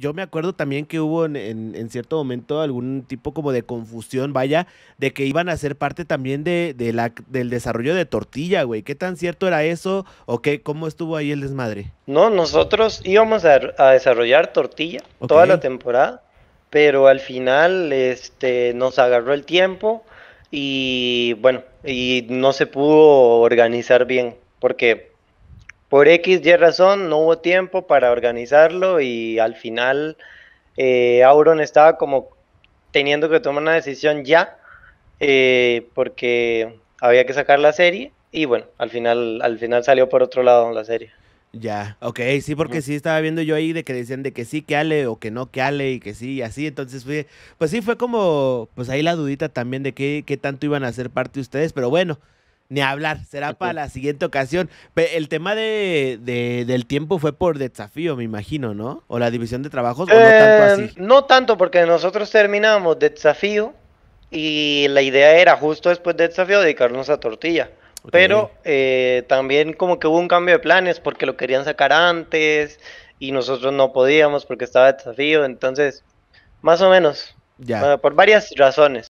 yo me acuerdo también que hubo en, cierto momento algún tipo como de confusión, vaya, de que iban a ser parte también de, del desarrollo de Tortilla, güey. ¿Qué tan cierto era eso o qué, cómo estuvo ahí el desmadre? No, nosotros íbamos a, desarrollar Tortilla toda la temporada, pero al final este, nos agarró el tiempo y bueno, y no se pudo organizar bien porque por X, Y razón, no hubo tiempo para organizarlo y al final eh, Auron estaba como teniendo que tomar una decisión ya eh, porque había que sacar la serie y bueno, al final, al final salió por otro lado la serie. Ya, ok, sí, porque sí estaba viendo yo ahí de que decían de que sí, que ale o que no, que ale y que sí, y así, entonces fue, pues sí, fue como, pues ahí la dudita también de qué, qué tanto iban a ser parte de ustedes, pero bueno, ni hablar, será para la siguiente ocasión. El tema de, del tiempo fue por desafío, me imagino, ¿no? O la división de trabajos, o no tanto eh, así. No tanto, porque nosotros terminamos de desafío y la idea era justo después de desafío dedicarnos a tortilla. Pero eh, también como que hubo un cambio de planes porque lo querían sacar antes y nosotros no podíamos porque estaba desafío, entonces, más o menos, ya. Eh, por varias razones.